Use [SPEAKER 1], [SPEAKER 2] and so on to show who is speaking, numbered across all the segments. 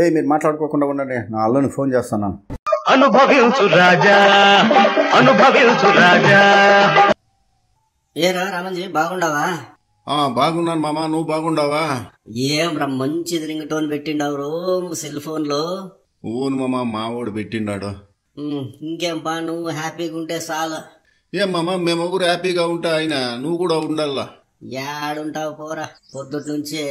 [SPEAKER 1] ఏ మీరు మాట్లాడుకోకుండా ఉండండి నా అల్లుని ఫోన్ చేస్తాను అనుభవించు రాజా అనుభవించు రాజా ఏరా రామంజీ బాగుండవా ఆ బాగున్నాను మామా నువ్వు బాగుండవా
[SPEAKER 2] ఏం రా మంచిది రింగ్ టోన్ పెట్టిండవు రోమ్ సెల్ ఫోన్ లో ఓను మామ మావోడు పెట్టిండాడు ఇంకేం బా నువ్వు హ్యాపీగా ఉంటే చాలు
[SPEAKER 1] ఏం మామా మేము ఊరు హ్యాపీగా ఉంటా ఆయన నువ్వు కూడా ఉండాలా
[SPEAKER 2] యాడుంటావు పోరా పొద్దుటి నుంచే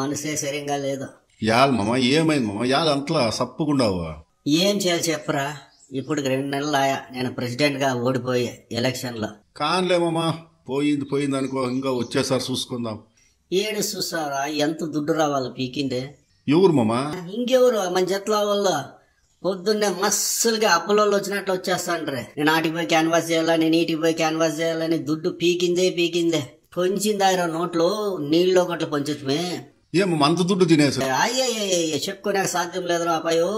[SPEAKER 2] మనసే సరిగా లేదు
[SPEAKER 1] యాల్ మమ ఏమైంది మామ యాల్ అంతలా సప్పుకుండావా
[SPEAKER 2] ఏం చేయాలి చెప్పరా ఇప్పుడు రెండు నెలలు ఆయా నేను ప్రెసిడెంట్ గా ఓడిపోయి
[SPEAKER 1] ఎలక్షన్ లో కానిలేమమ్మా పోయింది పోయింది అనుకో ఇంకా వచ్చేసారి చూసుకుందాం ఏడు చూసారా ఎంత దుడ్డు రావాలి పీకిండే ఎవరు మామా ఇంకెవరు మన జట్ల వాళ్ళు పొద్దున్నే
[SPEAKER 2] మస్సులుగా అప్పులోళ్ళు వచ్చినట్లు వచ్చేస్తాండ్రే నేను ఆటికి పోయి క్యాన్వాస్ చేయాలా నేను ఈటికి పోయి క్యాన్వాస్ చేయాలని దుడ్డు పీకిందే పీకిందే ఆయన నోట్లో నీళ్ళు ఒకట్లు పొంచుతమే
[SPEAKER 1] ఏమో మంత దుడ్డు తినేసు
[SPEAKER 2] అయ్యయ్య చెప్పుకోడానికి సాధ్యం లేదురా అబ్బాయో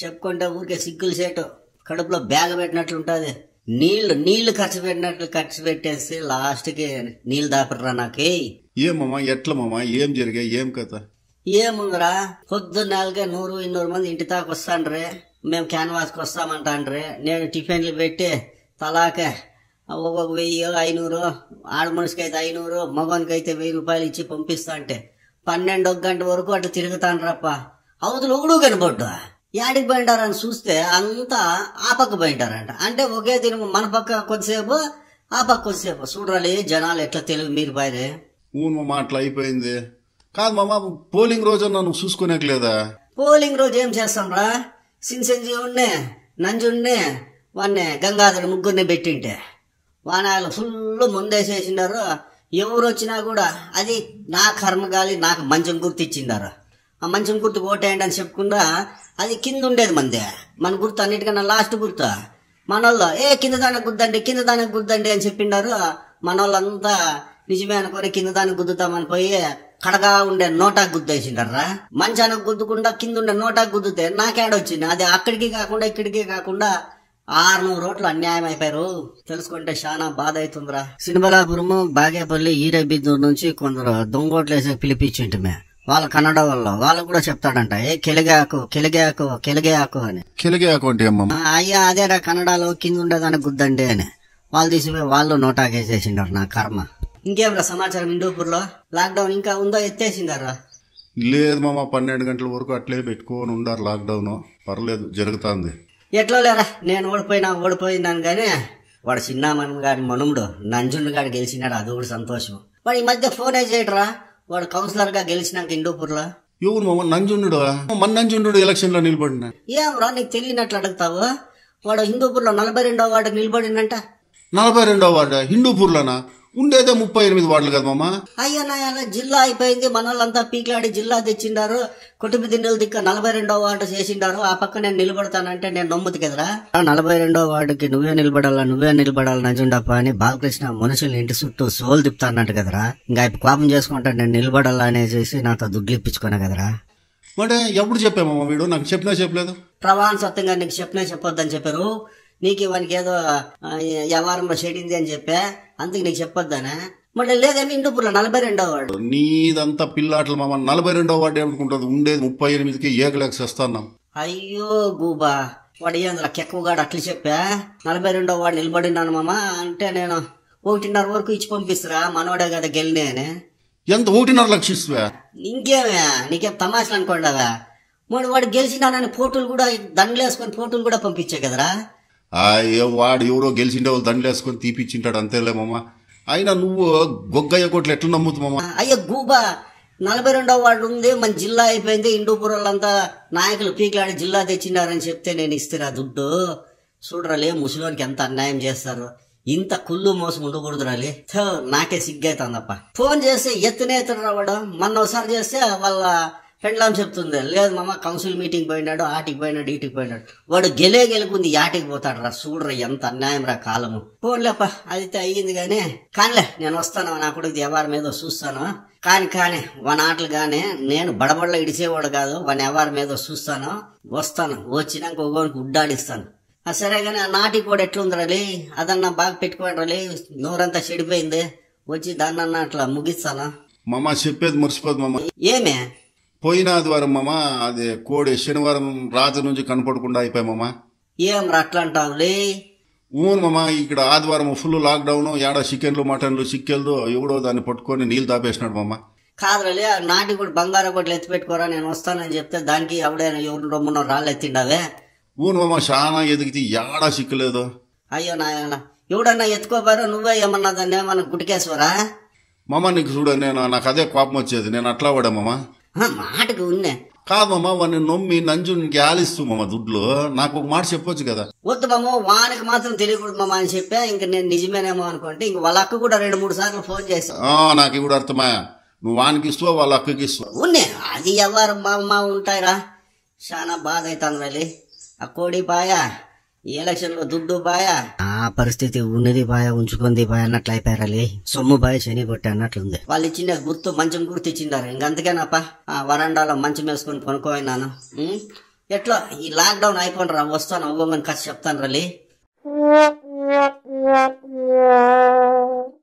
[SPEAKER 2] చెప్పుకుంటే ఊరికే సిగ్గులు సేటు కడుపులో బ్యాగ్ పెట్టినట్లు ఉంటుంది నీళ్లు నీళ్లు ఖర్చు పెట్టినట్లు ఖర్చు పెట్టేసి కి నీళ్లు దాపడరా నాకే ఏమమ్మా ఎట్లమ్మా ఏం జరిగా ఏం కథ ఏముందిరా పొద్దు నాలుగే నూరు ఇన్నూరు మంది ఇంటి దాకా వస్తాండ్రే మేము కి వస్తామంటాండ్రే నేను టిఫిన్లు పెట్టి తలాకే ఒక్కొక్క వెయ్యి ఐనూరు ఆడ మనిషికి అయితే ఐనూరు మగవానికి అయితే వెయ్యి రూపాయలు ఇచ్చి పంపిస్తా అంటే పన్నెండు ఒక గంట వరకు అటు తిరుగుతాను రప్ప అవతల ఒకడు కనబడ్డు యాడికి పోయింటారని చూస్తే అంతా ఆ పక్క పోయింటారంట అంటే ఒకే తిను మన పక్క కొద్దిసేపు ఆ పక్క కొద్దిసేపు చూడాలి జనాలు ఎట్లా తెలుగు
[SPEAKER 1] మీరు బయరే ఊను మాటలు అయిపోయింది కాదు మామ పోలింగ్ రోజు నన్ను చూసుకునేట్లేదా
[SPEAKER 2] పోలింగ్ రోజు ఏం చేస్తాం రా సిన్సెంజీ ఉన్నే నంజున్నే వాడిని గంగాధర ముగ్గురిని పెట్టింటే వానాయలు ఫుల్ ముందేసేసినారు ఎవరు వచ్చినా కూడా అది నా కర్మ గాలి నాకు మంచం గుర్తు ఇచ్చిందారు ఆ మంచం గుర్తు ఓటేయండి అని చెప్పకుండా అది కింద ఉండేది మంది మన గుర్తు అన్నిటికన్నా లాస్ట్ గుర్తు మనోళ్ళు ఏ కింద దానికి గుద్దండి కింద దానికి గుద్దండి అని చెప్పిండారు మనోళ్ళంతా నిజమే అనుకొని కింద దానికి గుద్దుతామని పోయి కడగా ఉండే నోటాకు గుద్దేసిండ్రా మంచానికి గుద్దుకుండా కింద ఉండే నోటాకు గుద్దుతే నాకేడొచ్చింది అది అక్కడికి కాకుండా ఇక్కడికి కాకుండా ఆరునూరు రోడ్లు అన్యాయం అయిపోయారు తెలుసుకుంటే చాలా బాధ అవుతుందిరా సినిమలాపురము బాగేపల్లి ఈరేబిద్దూరు నుంచి కొందరు దొంగోట్లు వేసి పిలిపించింటి మే వాళ్ళ కన్నడ వాళ్ళు వాళ్ళు కూడా చెప్తాడంట ఏ కెలిగాకు కెలిగాకు కెలిగాకు అని
[SPEAKER 1] కెలిగాకు అంటే
[SPEAKER 2] అయ్యా అదేరా కన్నడలో కింద ఉండేదాని గుద్దండి అని వాళ్ళు తీసిపోయి వాళ్ళు
[SPEAKER 1] నోటాకేసేసిండారు నా కర్మ
[SPEAKER 2] ఇంకేం రా సమాచారం ఇండూపూర్లో లాక్డౌన్ ఇంకా ఉందో ఎత్తేసిండారా
[SPEAKER 1] లేదు మామ పన్నెండు గంటల వరకు అట్లే పెట్టుకొని ఉండారు లాక్డౌన్ పర్లేదు జరుగుతుంది ఎట్లా లేరా నేను ఓడిపోయినా ఓడిపోయినాను కానీ వాడు చిన్నామన్ గారి మనుముడు
[SPEAKER 2] నంజుండు గారు గెలిచినాడు అది కూడా సంతోషం వాడు ఈ మధ్య ఫోనే చేయటరా వాడు కౌన్సిలర్ గా గెలిచినాక
[SPEAKER 1] ఇండూపూర్లో ఎవరు నంజుండు మన నంజుండు లో నిలబడినా
[SPEAKER 2] ఏం రా నీకు తెలియనట్లు అడుగుతావు వాడు హిందూపూర్లో నలభై రెండో వార్డు నిలబడిందంట
[SPEAKER 1] నలభై రెండో వార్డు లోనా ఉండేదే ముప్పై ఎనిమిది వార్డులు కదా మామ
[SPEAKER 2] అయ్యా జిల్లా అయిపోయింది మనల్లంతా పీకిలాడి జిల్లా తెచ్చిండారు కుటుంబ దిండలు దిక్క నలభై రెండో వార్డు చేసిండారు ఆ పక్క నేను నిలబడతానంటే నేను నమ్ముతు కదరా నలభై రెండో వార్డుకి నువ్వే నిలబడాలా నువ్వే నిలబడాలి నజుండప్ప అని బాలకృష్ణ మనుషులు ఇంటి చుట్టూ సోలు తిప్పుతానంట కదరా ఇంకా కోపం చేసుకుంటా నేను నిలబడాలా అనేసి నాతో దుడ్లు కదరా
[SPEAKER 1] అంటే ఎప్పుడు చెప్పామమ్మ వీడు నాకు చెప్పినా చెప్పలేదు ప్రవాహం సొత్తంగా నీకు
[SPEAKER 2] చెప్పినా చెప్పొద్దని చెప్పారు నీకు ఇవన్నీ ఏదో వ్యవహారంలో చెడింది అని చెప్పా అందుకు నీకు చెప్పొద్దానా
[SPEAKER 1] మళ్ళీ లేదేమి ఇండుపుర్లో నలభై రెండో వాడు నీదంతా పిల్లాటలు మామ నలభై రెండో వాడు ఏమనుకుంటుంది ఉండేది ముప్పై ఎనిమిదికి ఏకలేక చేస్తాన్నాం
[SPEAKER 2] అయ్యో గూబా వాడు ఏంద్రా కెక్కువగాడు అట్లు చెప్పా నలభై రెండో వాడు నిలబడినాను మామ అంటే నేను ఒకటిన్నర వరకు ఇచ్చి పంపిస్తురా మనవాడే కదా గెలినే అని
[SPEAKER 1] ఎంత ఒకటిన్నర లక్ష
[SPEAKER 2] ఇంకేమే నీకేం తమాషలు కదా మరి వాడు గెలిచినానని ఫోటోలు కూడా దండలేసుకొని ఫోటోలు
[SPEAKER 1] కూడా పంపించే కదరా వాడు ఎవరో గెలిచిండే వాళ్ళు దండలు వేసుకొని తీపిచ్చింటాడు మామ అయినా నువ్వు గొగ్గయ్య కోట్లు ఎట్లా నమ్ముతామమ్మా అయ్యా
[SPEAKER 2] గూబా నలభై రెండవ వార్డు ఉంది మన జిల్లా అయిపోయింది ఇండూపురాలంతా నాయకులు పీకిలాడి జిల్లా తెచ్చినారని చెప్తే నేను ఇస్తే దుడ్డు చూడరాలే ముసలోనికి ఎంత అన్యాయం చేస్తారు ఇంత కుళ్ళు మోసం ఉండకూడదు రాలి నాకే సిగ్గైతుందప్ప ఫోన్ చేస్తే ఎత్తునే ఎత్తుడు రావడం మొన్న ఒకసారి చేస్తే వాళ్ళ పెండ్లాం చెప్తుంది లేదు మామ కౌన్సిల్ మీటింగ్ పోయినాడు ఆటికి పోయినాడు ఇటికి పోయినాడు వాడు గెలే గెలుకుంది ఆటికి పోతాడు రా చూడరా ఎంత అన్యాయం రా కాలము పోన్లేప అది అయ్యింది కానీ కానిలే నేను వస్తాను నా కొడుకు దేవారం మీద చూస్తాను కాని కానీ వన్ ఆటలు కానీ నేను బడబడలో ఇడిచేవాడు కాదు వన్ ఎవరి మీద చూస్తాను వస్తాను వచ్చినాక ఒకరికి ఉడ్డాడిస్తాను సరే కానీ నాటి కూడా ఎట్లుందరలే అదన్నా బాగా పెట్టుకోండి నోరంతా చెడిపోయింది వచ్చి దాన్నన్నా అట్లా ముగిస్తాను
[SPEAKER 1] మామ చెప్పేది మర్చిపోదు మామ ఏమే పోయిన ఆదివారం మామా అది కోడి శనివారం రాత్రి నుంచి కనపడకుండా అయిపోయామమ్మా మామ ఏం అట్లా అంటావులే ఊను మామా ఇక్కడ ఆదివారం ఫుల్ లాక్డౌన్ ఏడ చికెన్లు మటన్లు చిక్కెళ్ళు ఎవడో దాన్ని పట్టుకొని నీళ్ళు తాపేసినాడు మామా
[SPEAKER 2] కాదులే నాటి కూడా బంగారం కూడా ఎత్తి పెట్టుకోరా నేను వస్తానని చెప్తే దానికి ఎవడైనా ఎవరు రమ్మన్న రాళ్ళు ఎత్తిండావే ఊను మామ
[SPEAKER 1] చాలా ఎదిగితే ఏడా చిక్కలేదు
[SPEAKER 2] అయ్యో నాయన ఎవడన్నా ఎత్తుకోపారా నువ్వే ఏమన్నా దాన్ని ఏమన్నా గుడికేశ్వరా
[SPEAKER 1] మామ నీకు చూడ నేను నాకు అదే కోపం వచ్చేది నేను అట్లా పడా మామా మాటకు ఉన్నా కాదమ్మా వాడిని నొమ్మి నంజుని ఆలిస్తుమమ్మ దుడ్లు నాకు ఒక మాట చెప్పొచ్చు కదా
[SPEAKER 2] వద్దుమమ్మ వానికి మాత్రం తెలియకూడదు మామ అని చెప్పా ఇంకా నేను నిజమేనేమో అనుకుంటే ఇంక వాళ్ళ అక్క కూడా రెండు మూడు సార్లు ఫోన్ చేస్తా
[SPEAKER 1] నాకు ఇప్పుడు అర్థమా నువ్వు వానికి ఇస్తావు వాళ్ళ అక్కకి ఇస్తావు ఉన్నా
[SPEAKER 2] అది ఎవరు మా ఉంటాయిరా చాలా బాధ అవుతాను వెళ్ళి ఆ కోడి బాయా ఎలక్షన్ లో దుడ్డు బాయ ఆ పరిస్థితి ఉన్నది బాయ ఉంచుకుంది బాయ అన్నట్లు అయిపోయారా సొమ్ము బాయ కొట్టి అన్నట్లుంది వాళ్ళు ఇచ్చిన గుర్తు మంచం గుర్తు ఇచ్చిందారు ఇంకంతకేనాపా ఆ వరండాలో మంచం వేసుకుని కొనుక్కోయినాను ఎట్లా ఈ లాక్డౌన్ అయిపోండి రా వస్తాను అవ్వమని కాస్త చెప్తాను రాలి